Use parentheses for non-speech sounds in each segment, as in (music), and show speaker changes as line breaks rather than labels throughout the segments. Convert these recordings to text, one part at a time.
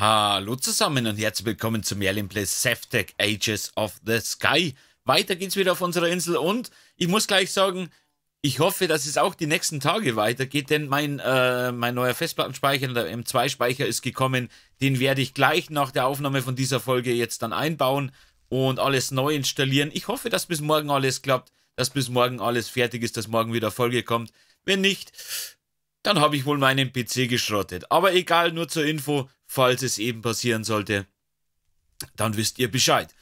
Hallo zusammen und herzlich willkommen zum Merlin Place Saftek Ages of the Sky. Weiter geht's wieder auf unserer Insel und ich muss gleich sagen, ich hoffe, dass es auch die nächsten Tage weitergeht, denn mein, äh, mein neuer Festplattenspeicher, der M2-Speicher ist gekommen. Den werde ich gleich nach der Aufnahme von dieser Folge jetzt dann einbauen und alles neu installieren. Ich hoffe, dass bis morgen alles klappt, dass bis morgen alles fertig ist, dass morgen wieder Folge kommt. Wenn nicht, dann habe ich wohl meinen PC geschrottet. Aber egal, nur zur Info, falls es eben passieren sollte, dann wisst ihr Bescheid.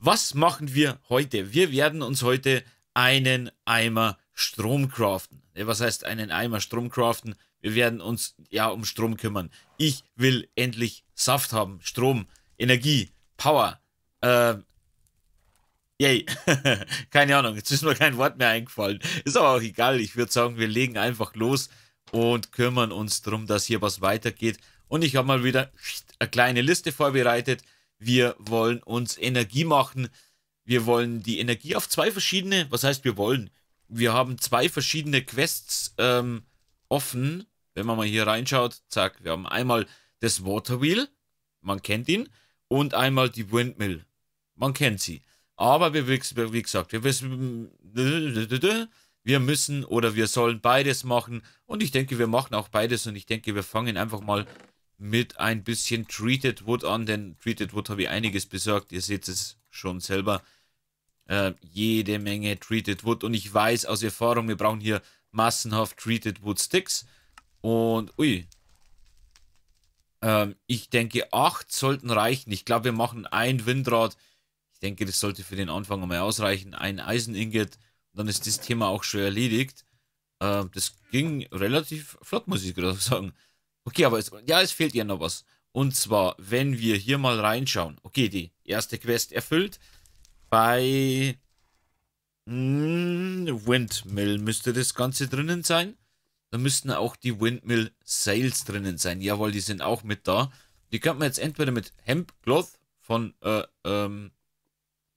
Was machen wir heute? Wir werden uns heute einen Eimer Strom craften. Ne, was heißt einen Eimer Strom craften? Wir werden uns ja um Strom kümmern. Ich will endlich Saft haben, Strom, Energie, Power. Äh, yay. (laughs) Keine Ahnung, jetzt ist mir kein Wort mehr eingefallen. Ist aber auch egal. Ich würde sagen, wir legen einfach los und kümmern uns darum, dass hier was weitergeht. Und ich habe mal wieder eine kleine Liste vorbereitet. Wir wollen uns Energie machen. Wir wollen die Energie auf zwei verschiedene, was heißt wir wollen? Wir haben zwei verschiedene Quests ähm, offen. Wenn man mal hier reinschaut, zack, wir haben einmal das Waterwheel, man kennt ihn, und einmal die Windmill, man kennt sie. Aber wir, wie gesagt, wir wissen, wir müssen oder wir sollen beides machen. Und ich denke, wir machen auch beides. Und ich denke, wir fangen einfach mal mit ein bisschen Treated Wood an, denn Treated Wood habe ich einiges besorgt. Ihr seht es schon selber. Äh, jede Menge Treated Wood. Und ich weiß aus Erfahrung, wir brauchen hier massenhaft Treated Wood Sticks. Und, ui. Ähm, ich denke, acht sollten reichen. Ich glaube, wir machen ein Windrad. Ich denke, das sollte für den Anfang einmal ausreichen. Ein Eiseningot dann ist das Thema auch schon erledigt. Äh, das ging relativ flott, muss ich gerade (laughs) sagen. Okay, aber es, ja, es fehlt ja noch was. Und zwar, wenn wir hier mal reinschauen. Okay, die erste Quest erfüllt. Bei mh, hm, Windmill müsste das Ganze drinnen sein. Da müssten auch die Windmill Sales drinnen sein. Jawohl, die sind auch mit da. Die könnte man jetzt entweder mit Hemp Cloth von äh, ähm,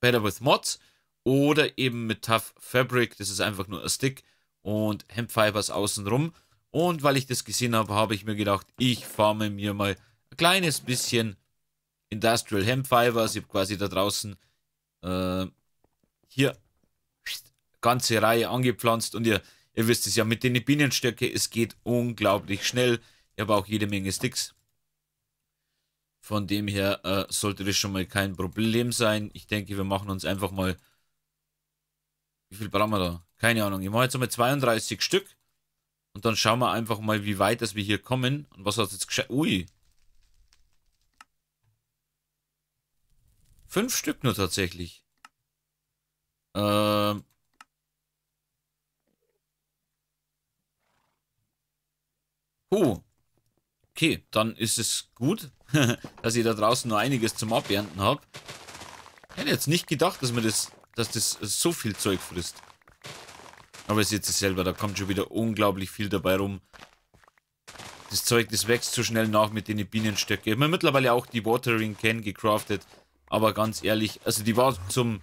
Better With Mods oder eben mit Tough Fabric, das ist einfach nur ein Stick und Hempfibers außenrum. Und weil ich das gesehen habe, habe ich mir gedacht, ich farme mir mal ein kleines bisschen Industrial Hempfibers. Ich habe quasi da draußen äh, hier ganze Reihe angepflanzt und ihr, ihr wisst es ja mit den Bienenstöcke, es geht unglaublich schnell. Ich habe auch jede Menge Sticks. Von dem her äh, sollte das schon mal kein Problem sein. Ich denke, wir machen uns einfach mal wie viel brauchen wir da? Keine Ahnung. Ich mache jetzt mal 32 Stück. Und dann schauen wir einfach mal, wie weit dass wir hier kommen. Und was hat jetzt geschafft? Ui. Fünf Stück nur tatsächlich. Ähm. Puh. Okay, dann ist es gut, (laughs) dass ich da draußen noch einiges zum Abernten habe. Hätte jetzt nicht gedacht, dass wir das dass das so viel Zeug frisst. Aber ihr seht es selber, da kommt schon wieder unglaublich viel dabei rum. Das Zeug, das wächst so schnell nach mit den Bienenstöcken. Ich habe mir mittlerweile auch die Watering Can gecraftet. Aber ganz ehrlich, also die war zum,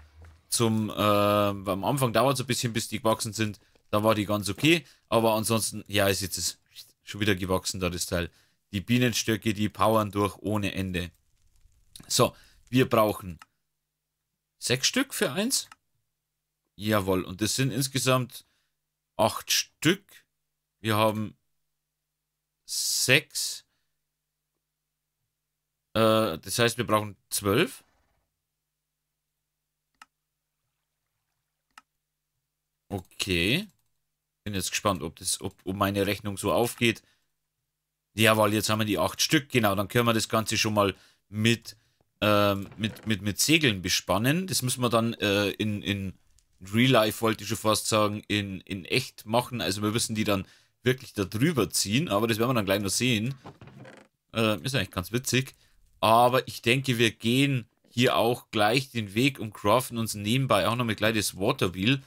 zum, äh, am Anfang dauert es ein bisschen, bis die gewachsen sind. Da war die ganz okay. Aber ansonsten, ja, ist jetzt ist schon wieder gewachsen da das Teil. Die Bienenstöcke, die powern durch ohne Ende. So, wir brauchen Sechs Stück für eins? Jawohl, und das sind insgesamt acht Stück. Wir haben sechs. Äh, das heißt, wir brauchen zwölf. Okay. Bin jetzt gespannt, ob, das, ob, ob meine Rechnung so aufgeht. Jawohl, jetzt haben wir die acht Stück. Genau, dann können wir das Ganze schon mal mit ähm, mit, mit, mit Segeln bespannen. Das müssen wir dann äh, in, in Real Life, wollte ich schon fast sagen, in, in echt machen. Also wir müssen die dann wirklich da drüber ziehen, aber das werden wir dann gleich noch sehen. Äh, ist eigentlich ganz witzig. Aber ich denke, wir gehen hier auch gleich den Weg und craften uns nebenbei auch noch mit gleich das Waterwheel.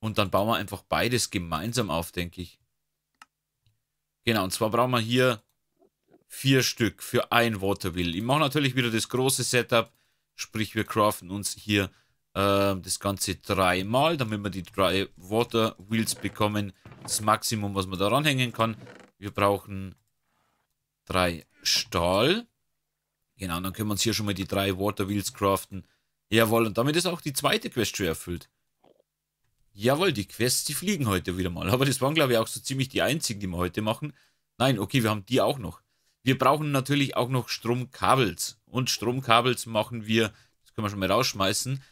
Und dann bauen wir einfach beides gemeinsam auf, denke ich. Genau, und zwar brauchen wir hier vier Stück für ein Waterwheel. Ich mache natürlich wieder das große Setup, sprich wir craften uns hier äh, das Ganze dreimal, damit wir die drei Waterwheels bekommen. Das Maximum, was man da ranhängen kann. Wir brauchen drei Stahl. Genau, dann können wir uns hier schon mal die drei Waterwheels craften. Jawohl, und damit ist auch die zweite Quest schon erfüllt. Jawohl, die Quests, die fliegen heute wieder mal. Aber das waren, glaube ich, auch so ziemlich die einzigen, die wir heute machen. Nein, okay, wir haben die auch noch. Wir brauchen natürlich auch noch Stromkabels. Und Stromkabels machen wir, das können wir schon mal rausschmeißen.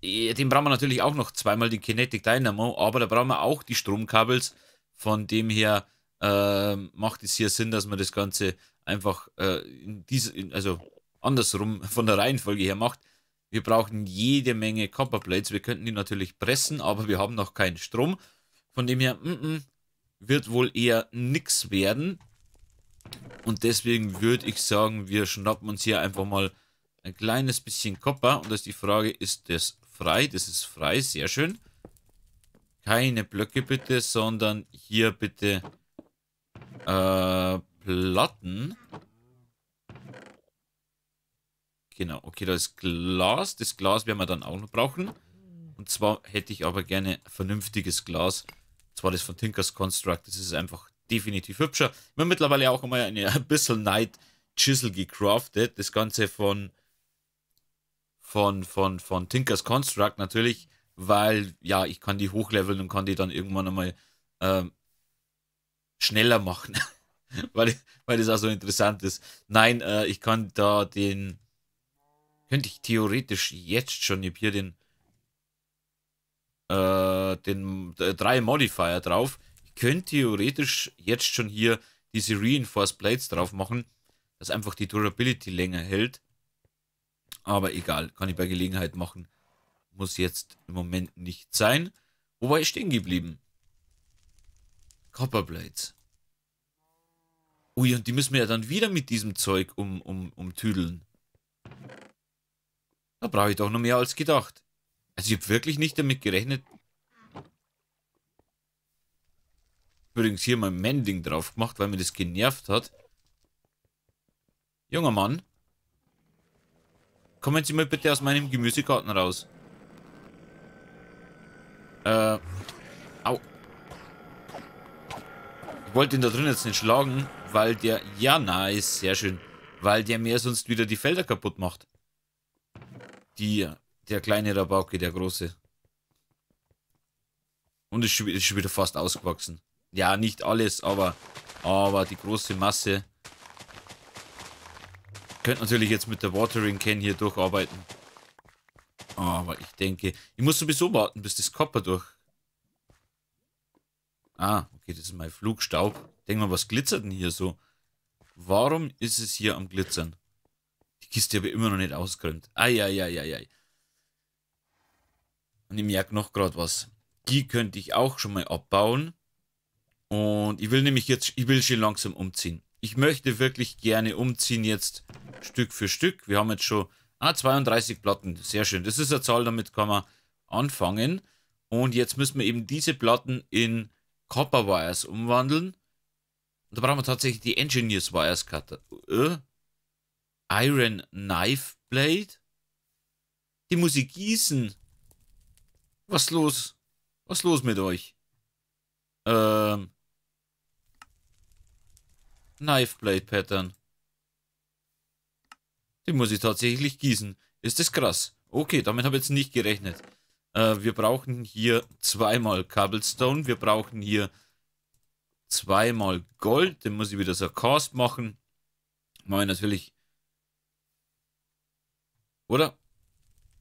Äh, den brauchen wir natürlich auch noch zweimal die Kinetic Dynamo, aber da brauchen wir auch die Stromkabels. Von dem her äh, macht es hier Sinn, dass man das Ganze einfach äh, in diese, in, also andersrum (laughs) von der Reihenfolge her macht. Wir brauchen jede Menge Copperplates. Wir könnten die natürlich pressen, aber wir haben noch keinen Strom. Von dem her, mm -mm, wird wohl eher nichts werden. Und deswegen würde ich sagen, wir schnappen uns hier einfach mal ein kleines bisschen Kopper. Und das ist die Frage, ist das frei? Das ist frei, sehr schön. Keine Blöcke bitte, sondern hier bitte äh, Platten. Genau, okay, da ist Glas. Das Glas werden wir dann auch noch brauchen. Und zwar hätte ich aber gerne vernünftiges Glas. Und zwar das von Tinkers Construct. Das ist einfach definitiv hübscher. Wir haben mittlerweile auch einmal eine bisschen Night Chisel gecraftet. Das Ganze von, von, von, von Tinkers Construct natürlich, weil ja, ich kann die hochleveln und kann die dann irgendwann einmal ähm, schneller machen. (laughs) weil, weil das auch so interessant ist. Nein, äh, ich kann da den. Könnte ich theoretisch jetzt schon hier den. Äh, den äh, drei Modifier drauf könnte theoretisch jetzt schon hier diese Reinforced Plates drauf machen, dass einfach die Durability länger hält. Aber egal, kann ich bei Gelegenheit machen. Muss jetzt im Moment nicht sein. Wo war ich stehen geblieben? Copper Blades. Ui, und die müssen wir ja dann wieder mit diesem Zeug um, um, umtüdeln. Da brauche ich doch noch mehr als gedacht. Also ich habe wirklich nicht damit gerechnet, übrigens hier mein Mending drauf gemacht, weil mir das genervt hat. Junger Mann. Kommen Sie mal bitte aus meinem Gemüsegarten raus. Äh. Au. Ich wollte ihn da drin jetzt nicht schlagen, weil der... Ja, nice. Sehr schön. Weil der mir sonst wieder die Felder kaputt macht. Die, der kleine Rabauke, der große. Und ist schon wieder fast ausgewachsen ja, nicht alles, aber, aber die große Masse. Könnt natürlich jetzt mit der Watering Can hier durcharbeiten. Aber ich denke, ich muss sowieso warten, bis das Copper durch. Ah, okay, das ist mein Flugstaub. Denk mal, was glitzert denn hier so? Warum ist es hier am Glitzern? Die Kiste habe ich immer noch nicht ausgeräumt. Eieieiei. Und ich merke noch gerade was. Die könnte ich auch schon mal abbauen. Und ich will nämlich jetzt, ich will schon langsam umziehen. Ich möchte wirklich gerne umziehen jetzt Stück für Stück. Wir haben jetzt schon, ah, 32 Platten, sehr schön. Das ist eine Zahl, damit kann man anfangen. Und jetzt müssen wir eben diese Platten in Copper Wires umwandeln. Und da brauchen wir tatsächlich die Engineers Wires Cutter. Äh? Iron Knife Blade? Die muss ich gießen. Was los? Was los mit euch? Ähm, Knife Blade Pattern. Den muss ich tatsächlich gießen. Ist das krass. Okay, damit habe ich jetzt nicht gerechnet. Äh, wir brauchen hier zweimal Cobblestone. Wir brauchen hier zweimal Gold. Den muss ich wieder so Cast machen. Mal natürlich. Oder?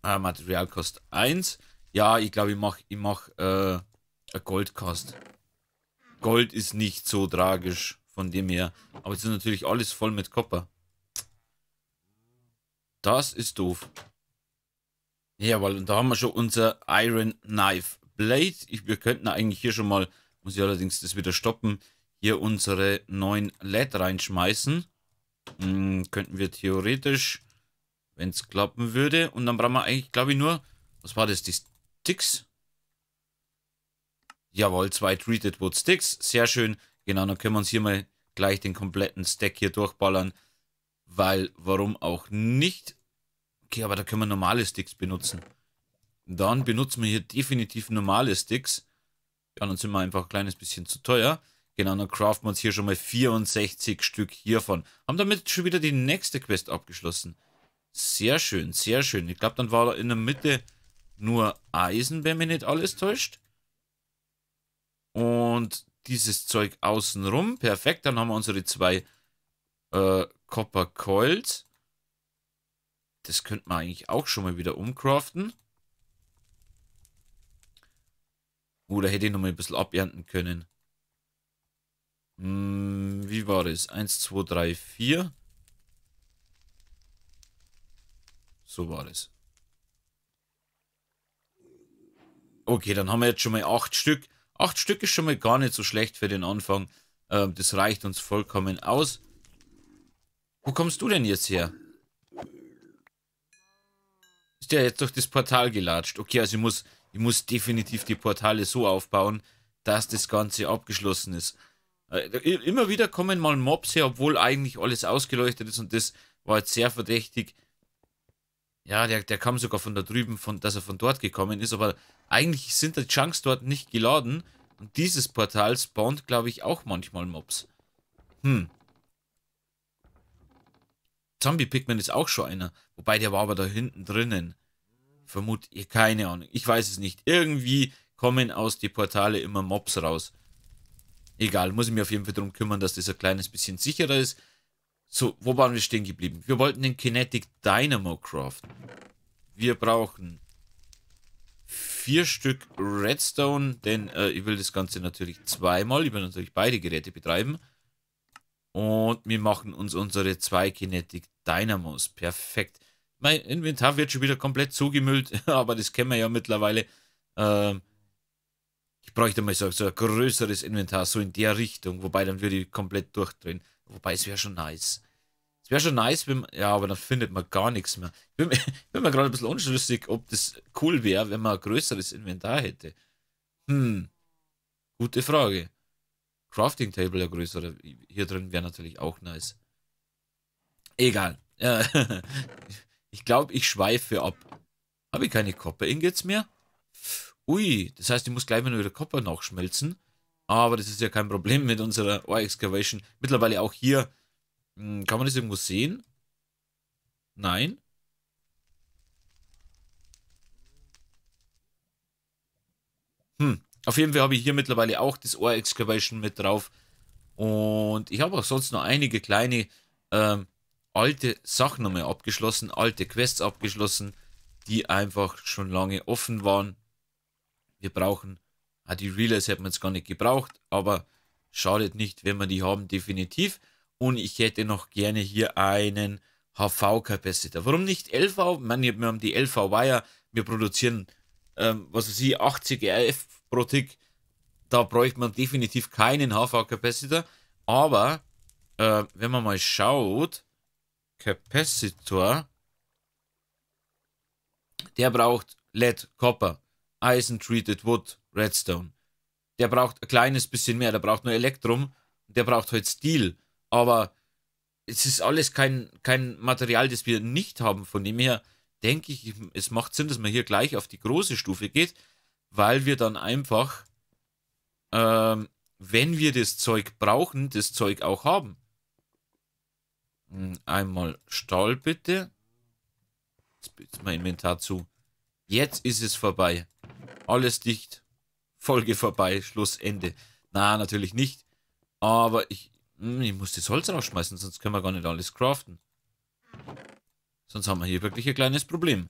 Ah, kostet 1. Ja, ich glaube, ich mache ich mach, äh, Goldkost. Gold ist nicht so tragisch von dem her. Aber es ist natürlich alles voll mit Kopper. Das ist doof. Jawohl, und da haben wir schon unser Iron Knife Blade. Ich, wir könnten eigentlich hier schon mal, muss ich allerdings das wieder stoppen, hier unsere neuen LED reinschmeißen. Hm, könnten wir theoretisch, wenn es klappen würde. Und dann brauchen wir eigentlich, glaube ich, nur, was war das, die Sticks? Jawohl, zwei Treated Wood Sticks. Sehr schön. Genau, dann können wir uns hier mal gleich den kompletten Stack hier durchballern, weil warum auch nicht. Okay, aber da können wir normale Sticks benutzen. Dann benutzen wir hier definitiv normale Sticks. Ja, dann sind wir einfach ein kleines bisschen zu teuer. Genau, dann craften wir uns hier schon mal 64 Stück hiervon. Haben damit schon wieder die nächste Quest abgeschlossen. Sehr schön, sehr schön. Ich glaube, dann war da in der Mitte nur Eisen, wenn mich nicht alles täuscht. Und dieses Zeug außenrum. Perfekt, dann haben wir unsere zwei äh, Copper Coils. Das könnte man eigentlich auch schon mal wieder umcraften. Oder oh, hätte ich noch mal ein bisschen abernten können. Hm, wie war das? 1, 2, 3, 4. So war das. Okay, dann haben wir jetzt schon mal 8 Stück. Acht Stück ist schon mal gar nicht so schlecht für den Anfang. Ähm, das reicht uns vollkommen aus. Wo kommst du denn jetzt her? Ist der jetzt durch das Portal gelatscht? Okay, also ich muss, ich muss definitiv die Portale so aufbauen, dass das Ganze abgeschlossen ist. Äh, immer wieder kommen mal Mobs her, obwohl eigentlich alles ausgeleuchtet ist und das war jetzt sehr verdächtig ja, der, der kam sogar von da drüben, von, dass er von dort gekommen ist, aber eigentlich sind die Chunks dort nicht geladen. Und dieses Portal spawnt, glaube ich, auch manchmal Mobs. Hm. zombie Pikmin ist auch schon einer. Wobei, der war aber da hinten drinnen. Vermut ihr keine Ahnung. Ich weiß es nicht. Irgendwie kommen aus die Portale immer Mobs raus. Egal, muss ich mich auf jeden Fall darum kümmern, dass das ein kleines bisschen sicherer ist. So, wo waren wir stehen geblieben? Wir wollten den Kinetic Dynamo craften. Wir brauchen vier Stück Redstone, denn äh, ich will das Ganze natürlich zweimal. Ich will natürlich beide Geräte betreiben. Und wir machen uns unsere zwei Kinetic Dynamos. Perfekt. Mein Inventar wird schon wieder komplett zugemüllt, (laughs) aber das kennen wir ja mittlerweile. Ähm, ich bräuchte mal so, so ein größeres Inventar, so in der Richtung, wobei dann würde ich komplett durchdrehen. Wobei, es wäre schon nice. Es wäre schon nice, wenn man, ja, aber dann findet man gar nichts mehr. Ich bin, (laughs) ich bin mir gerade ein bisschen unschlüssig, ob das cool wäre, wenn man ein größeres Inventar hätte. Hm, gute Frage. Crafting Table, der größere, hier drin wäre natürlich auch nice. Egal. (laughs) ich glaube, ich schweife ab. Habe ich keine Copper-Ingots mehr? Ui, das heißt, ich muss gleich mal wieder Kopper nachschmelzen. Aber das ist ja kein Problem mit unserer Ore Excavation. Mittlerweile auch hier. Hm, kann man das irgendwo sehen? Nein. Hm. Auf jeden Fall habe ich hier mittlerweile auch das Ore Excavation mit drauf. Und ich habe auch sonst noch einige kleine ähm, alte Sachen nochmal abgeschlossen, alte Quests abgeschlossen, die einfach schon lange offen waren wir brauchen, ah, die Relays hätten wir jetzt gar nicht gebraucht, aber schadet nicht, wenn wir die haben, definitiv. Und ich hätte noch gerne hier einen HV-Capacitor. Warum nicht LV? Ich meine, wir haben die LV-Wire, wir produzieren, ähm, was weiß ich, 80 RF pro Tick. Da bräuchte man definitiv keinen HV-Capacitor. Aber äh, wenn man mal schaut, Capacitor, der braucht LED, Copper. Eisen Treated Wood, Redstone. Der braucht ein kleines bisschen mehr, der braucht nur Elektrum, der braucht halt Stil. aber es ist alles kein, kein Material, das wir nicht haben. Von dem her denke ich, es macht Sinn, dass man hier gleich auf die große Stufe geht, weil wir dann einfach, ähm, wenn wir das Zeug brauchen, das Zeug auch haben. Hm, einmal Stahl bitte. Jetzt bitte mein Inventar zu. Jetzt ist es vorbei alles dicht, Folge vorbei, Schluss, Ende. Na, natürlich nicht. Aber ich, hm, ich muss das Holz rausschmeißen, sonst können wir gar nicht alles craften. Sonst haben wir hier wirklich ein kleines Problem.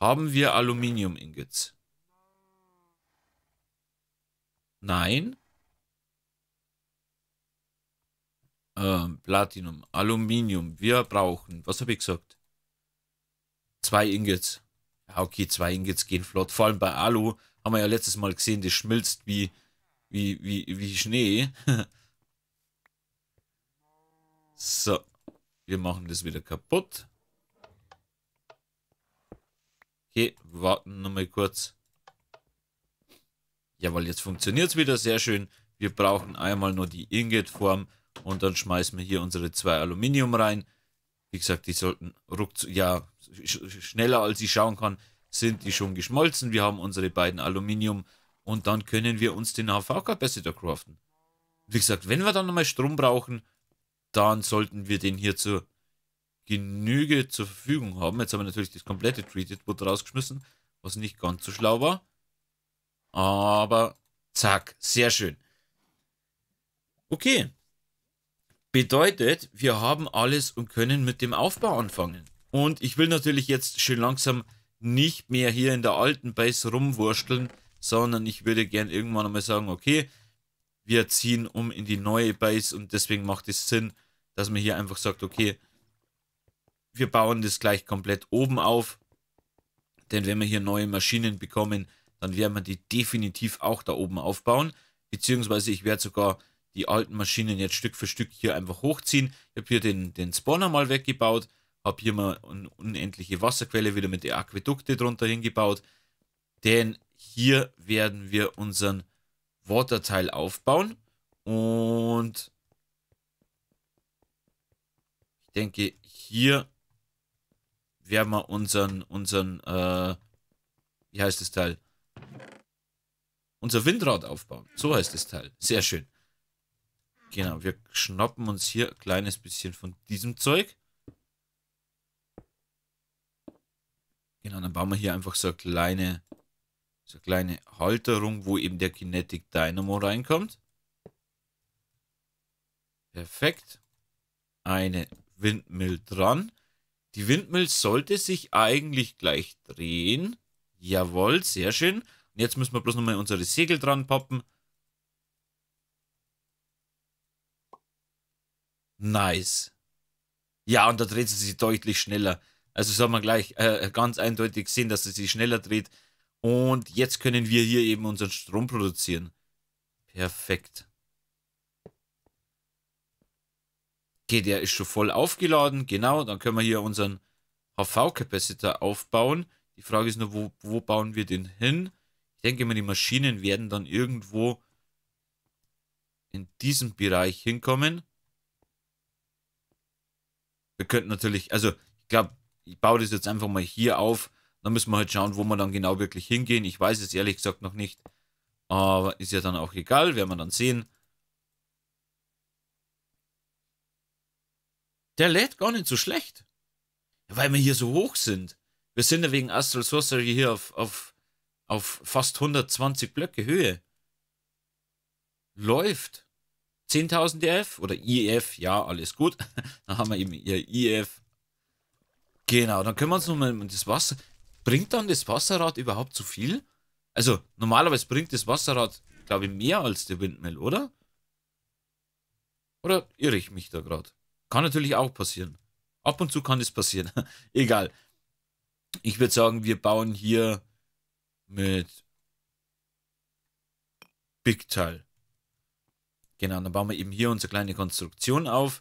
Haben wir Aluminium-Ingots? Nein. Ähm, Platinum, Aluminium, wir brauchen, was habe ich gesagt? Zwei Ingots. Ja, okay, zwei Ingots gehen flott. Vor allem bei Alu haben wir ja letztes Mal gesehen, das schmilzt wie, wie, wie, wie Schnee. (laughs) so, wir machen das wieder kaputt. Okay, warten nochmal kurz. Ja, weil jetzt funktioniert es wieder sehr schön. Wir brauchen einmal nur die Ingot-Form und dann schmeißen wir hier unsere zwei Aluminium rein. Wie gesagt, die sollten ruckzuck... Ja, sch schneller als ich schauen kann, sind die schon geschmolzen. Wir haben unsere beiden Aluminium und dann können wir uns den HV-Capacitor craften. Wie gesagt, wenn wir dann nochmal Strom brauchen, dann sollten wir den hier zur Genüge zur Verfügung haben. Jetzt haben wir natürlich das komplette Treated Wood rausgeschmissen, was nicht ganz so schlau war. Aber zack, sehr schön. Okay. Bedeutet, wir haben alles und können mit dem Aufbau anfangen. Und ich will natürlich jetzt schön langsam nicht mehr hier in der alten Base rumwurschteln, sondern ich würde gern irgendwann einmal sagen, okay, wir ziehen um in die neue Base und deswegen macht es Sinn, dass man hier einfach sagt, okay, wir bauen das gleich komplett oben auf, denn wenn wir hier neue Maschinen bekommen, dann werden wir die definitiv auch da oben aufbauen, beziehungsweise ich werde sogar die alten Maschinen jetzt Stück für Stück hier einfach hochziehen. Ich habe hier den, den Spawner mal weggebaut, habe hier mal eine unendliche Wasserquelle wieder mit der Aquädukte drunter hingebaut. Denn hier werden wir unseren Waterteil aufbauen. Und ich denke, hier werden wir unseren, unseren, äh, wie heißt das Teil? Unser Windrad aufbauen. So heißt das Teil. Sehr schön. Genau, wir schnappen uns hier ein kleines bisschen von diesem Zeug. Genau, dann bauen wir hier einfach so eine kleine, so eine kleine Halterung, wo eben der Kinetic Dynamo reinkommt. Perfekt. Eine Windmill dran. Die Windmill sollte sich eigentlich gleich drehen. Jawohl, sehr schön. Und jetzt müssen wir bloß nochmal unsere Segel dran poppen. Nice. Ja, und da dreht sie sich deutlich schneller. Also soll man gleich äh, äh, ganz eindeutig sehen, dass es sich schneller dreht. Und jetzt können wir hier eben unseren Strom produzieren. Perfekt. Okay, der ist schon voll aufgeladen. Genau, dann können wir hier unseren HV-Capacitor aufbauen. Die Frage ist nur, wo, wo bauen wir den hin? Ich denke mal, die Maschinen werden dann irgendwo in diesem Bereich hinkommen. Wir könnten natürlich, also ich glaube, ich baue das jetzt einfach mal hier auf. Dann müssen wir halt schauen, wo wir dann genau wirklich hingehen. Ich weiß es ehrlich gesagt noch nicht. Aber ist ja dann auch egal, werden wir dann sehen. Der lädt gar nicht so schlecht. Weil wir hier so hoch sind. Wir sind ja wegen Astral Sorcery hier auf, auf, auf fast 120 Blöcke Höhe. Läuft. 10.000 EF oder IF, e ja, alles gut. (laughs) dann haben wir eben ihr IF. E Genau, dann können wir uns nochmal das Wasser. Bringt dann das Wasserrad überhaupt zu viel? Also, normalerweise bringt das Wasserrad, glaube ich, mehr als der Windmill, oder? Oder irre ich mich da gerade? Kann natürlich auch passieren. Ab und zu kann das passieren. (laughs) Egal. Ich würde sagen, wir bauen hier mit Big Teil. Genau, dann bauen wir eben hier unsere kleine Konstruktion auf.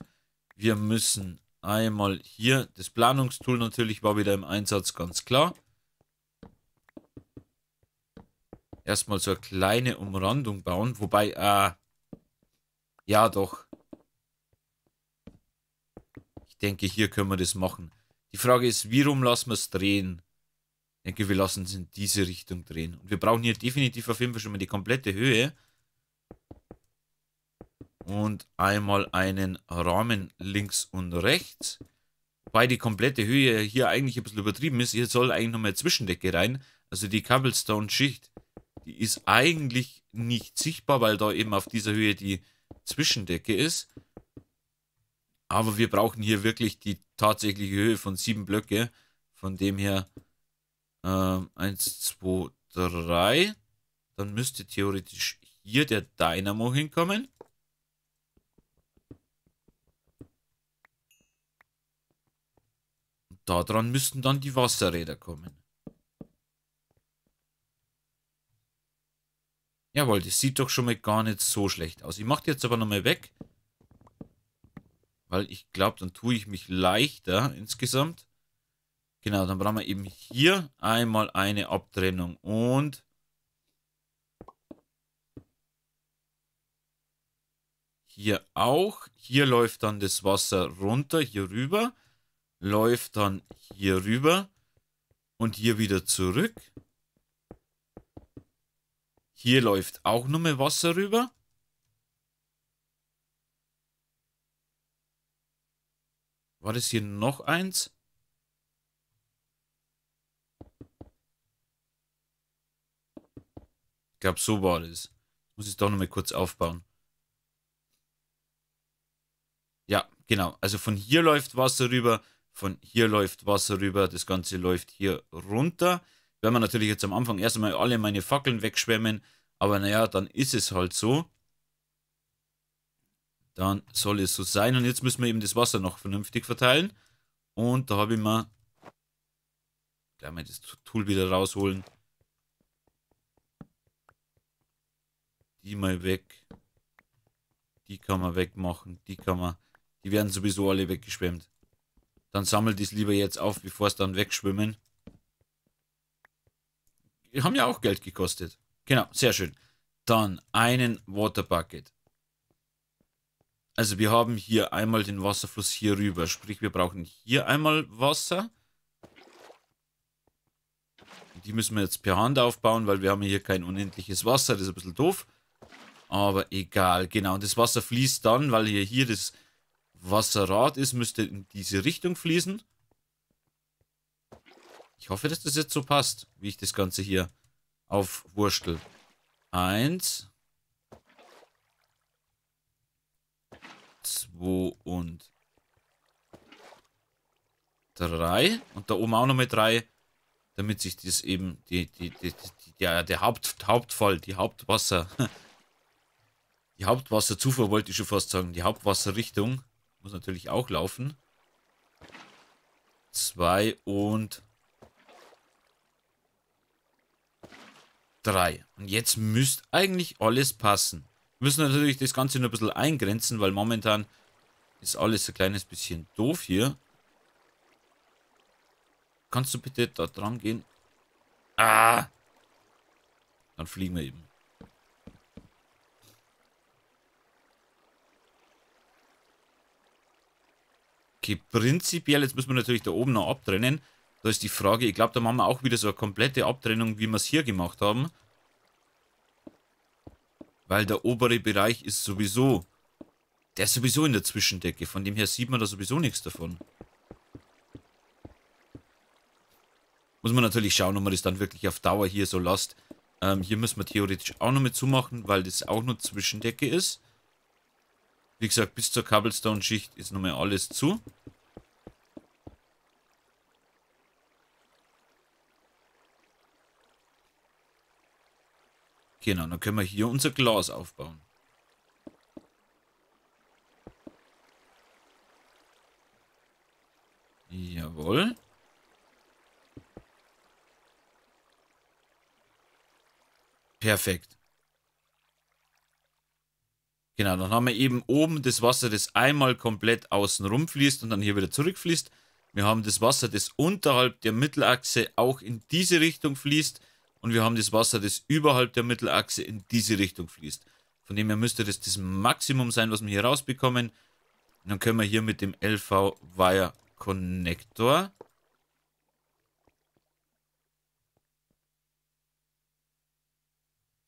Wir müssen Einmal hier. Das Planungstool natürlich war wieder im Einsatz, ganz klar. Erstmal so eine kleine Umrandung bauen. Wobei, äh, ja doch. Ich denke, hier können wir das machen. Die Frage ist, wie rum lassen wir es drehen? Ich denke, wir lassen es in diese Richtung drehen. Und wir brauchen hier definitiv auf jeden Fall schon mal die komplette Höhe und einmal einen Rahmen links und rechts. Wobei die komplette Höhe hier eigentlich ein bisschen übertrieben ist. Hier soll eigentlich nochmal eine Zwischendecke rein. Also die Cobblestone-Schicht, die ist eigentlich nicht sichtbar, weil da eben auf dieser Höhe die Zwischendecke ist. Aber wir brauchen hier wirklich die tatsächliche Höhe von sieben Blöcke. Von dem her 1, 2, 3. Dann müsste theoretisch hier der Dynamo hinkommen. Daran müssten dann die Wasserräder kommen. Jawohl, das sieht doch schon mal gar nicht so schlecht aus. Ich mache die jetzt aber nochmal weg. Weil ich glaube, dann tue ich mich leichter insgesamt. Genau, dann brauchen wir eben hier einmal eine Abtrennung und hier auch. Hier läuft dann das Wasser runter, hier rüber läuft dann hier rüber und hier wieder zurück. Hier läuft auch nochmal Wasser rüber. War das hier noch eins? Ich glaube, so war das. Muss ich doch nochmal kurz aufbauen. Ja, genau. Also von hier läuft Wasser rüber, von hier läuft Wasser rüber, das Ganze läuft hier runter. Wenn wir natürlich jetzt am Anfang erstmal alle meine Fackeln wegschwemmen, aber naja, dann ist es halt so. Dann soll es so sein. Und jetzt müssen wir eben das Wasser noch vernünftig verteilen. Und da habe ich mal... Gleich mal das Tool wieder rausholen. Die mal weg. Die kann man wegmachen. Die kann man... Die werden sowieso alle weggeschwemmt dann sammelt es lieber jetzt auf, bevor es dann wegschwimmen. Die haben ja auch Geld gekostet. Genau, sehr schön. Dann einen Water Bucket. Also wir haben hier einmal den Wasserfluss hier rüber. Sprich, wir brauchen hier einmal Wasser. Die müssen wir jetzt per Hand aufbauen, weil wir haben hier kein unendliches Wasser. Das ist ein bisschen doof. Aber egal, genau. Und das Wasser fließt dann, weil wir hier das Wasserrad ist, müsste in diese Richtung fließen. Ich hoffe, dass das jetzt so passt, wie ich das Ganze hier aufwurschtel. Eins. Zwei und drei. Und da oben auch nochmal drei, damit sich das eben, die, die, die, die der, der Haupt, Hauptfall, die Hauptwasser, (laughs) die Hauptwasserzufuhr wollte ich schon fast sagen, die Hauptwasserrichtung muss natürlich auch laufen. Zwei und drei. Und jetzt müsste eigentlich alles passen. Wir müssen natürlich das Ganze nur ein bisschen eingrenzen, weil momentan ist alles ein kleines bisschen doof hier. Kannst du bitte da dran gehen? Ah! Dann fliegen wir eben. Okay, prinzipiell, jetzt müssen wir natürlich da oben noch abtrennen. Da ist die Frage, ich glaube, da machen wir auch wieder so eine komplette Abtrennung, wie wir es hier gemacht haben. Weil der obere Bereich ist sowieso... Der ist sowieso in der Zwischendecke. Von dem her sieht man da sowieso nichts davon. Muss man natürlich schauen, ob man das dann wirklich auf Dauer hier so lasst. Ähm, hier müssen wir theoretisch auch noch mit zumachen, weil das auch nur Zwischendecke ist. Wie gesagt, bis zur Cobblestone-Schicht ist nochmal alles zu. Genau, dann können wir hier unser Glas aufbauen. Jawohl. Perfekt. Genau, dann haben wir eben oben das Wasser, das einmal komplett außen rum fließt und dann hier wieder zurückfließt. Wir haben das Wasser, das unterhalb der Mittelachse auch in diese Richtung fließt. Und wir haben das Wasser, das überhalb der Mittelachse in diese Richtung fließt. Von dem her müsste das das Maximum sein, was wir hier rausbekommen. Und dann können wir hier mit dem LV Wire Connector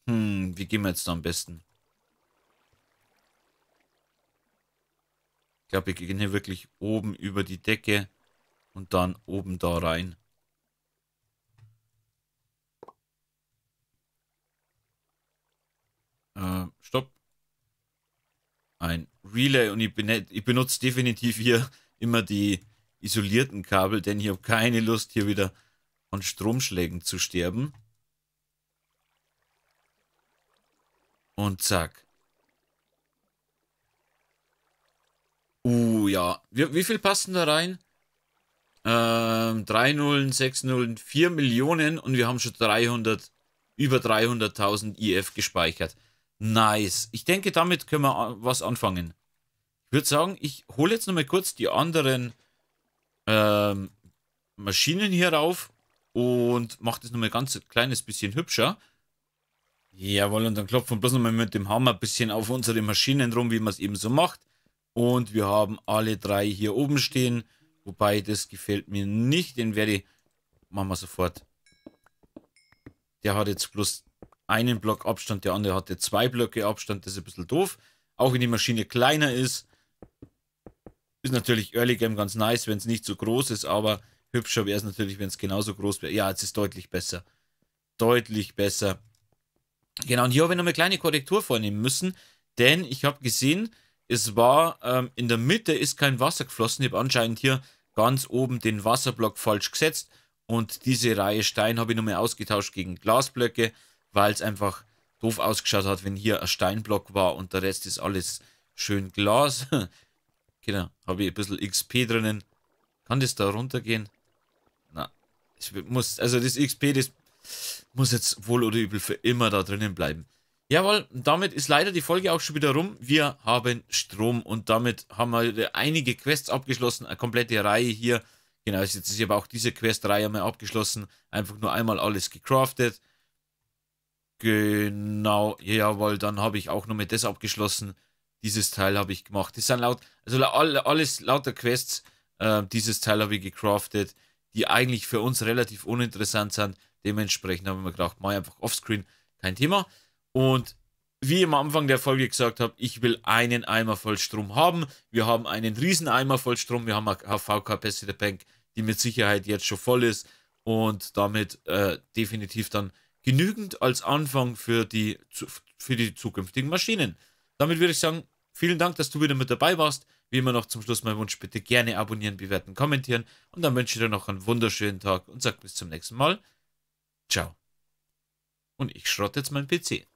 Hm, wie gehen wir jetzt da am besten? Ich glaube, wir gehen hier wirklich oben über die Decke und dann oben da rein. Äh, stopp. Ein Relay und ich, ich benutze definitiv hier immer die isolierten Kabel, denn ich habe keine Lust, hier wieder von Stromschlägen zu sterben. Und zack. Uh, ja. Wie, wie viel passen da rein? Ähm, 3 Nullen, 6 Nullen, 4 Millionen und wir haben schon 300, über 300.000 IF gespeichert. Nice. Ich denke, damit können wir was anfangen. Ich würde sagen, ich hole jetzt nochmal kurz die anderen ähm, Maschinen hier rauf und mache das nochmal ganz kleines bisschen hübscher. Jawohl, und dann klopfen wir bloß nochmal mit dem Hammer ein bisschen auf unsere Maschinen rum, wie man es eben so macht. Und wir haben alle drei hier oben stehen. Wobei, das gefällt mir nicht. Den werde ich... Machen wir sofort. Der hat jetzt bloß einen Block Abstand. Der andere hatte zwei Blöcke Abstand. Das ist ein bisschen doof. Auch wenn die Maschine kleiner ist. Ist natürlich Early Game ganz nice, wenn es nicht so groß ist. Aber hübscher wäre es natürlich, wenn es genauso groß wäre. Ja, es ist deutlich besser. Deutlich besser. Genau, und hier habe ich noch eine kleine Korrektur vornehmen müssen. Denn ich habe gesehen, es war, ähm, in der Mitte ist kein Wasser geflossen. Ich habe anscheinend hier ganz oben den Wasserblock falsch gesetzt. Und diese Reihe Stein habe ich nochmal ausgetauscht gegen Glasblöcke, weil es einfach doof ausgeschaut hat, wenn hier ein Steinblock war und der Rest ist alles schön Glas. (laughs) genau, habe ich ein bisschen XP drinnen. Kann das da runtergehen? Na, ich muss, also das XP, das muss jetzt wohl oder übel für immer da drinnen bleiben. Jawohl, damit ist leider die Folge auch schon wieder rum. Wir haben Strom und damit haben wir einige Quests abgeschlossen, eine komplette Reihe hier. Genau, jetzt ist aber auch diese Questreihe mal abgeschlossen. Einfach nur einmal alles gecraftet. Genau, jawohl, dann habe ich auch noch mit das abgeschlossen. Dieses Teil habe ich gemacht. Das sind laut, also alles lauter Quests. Äh, dieses Teil habe ich gecraftet, die eigentlich für uns relativ uninteressant sind. Dementsprechend haben wir gedacht, mal einfach offscreen, kein Thema. Und wie ich am Anfang der Folge gesagt habe, ich will einen Eimer voll Strom haben. Wir haben einen riesen Eimer voll Strom. Wir haben eine HV-Capacity Bank, die mit Sicherheit jetzt schon voll ist und damit äh, definitiv dann genügend als Anfang für die, für die zukünftigen Maschinen. Damit würde ich sagen, vielen Dank, dass du wieder mit dabei warst. Wie immer noch zum Schluss mein Wunsch, bitte gerne abonnieren, bewerten, kommentieren und dann wünsche ich dir noch einen wunderschönen Tag und sage bis zum nächsten Mal. Ciao. Und ich schrotte jetzt meinen PC.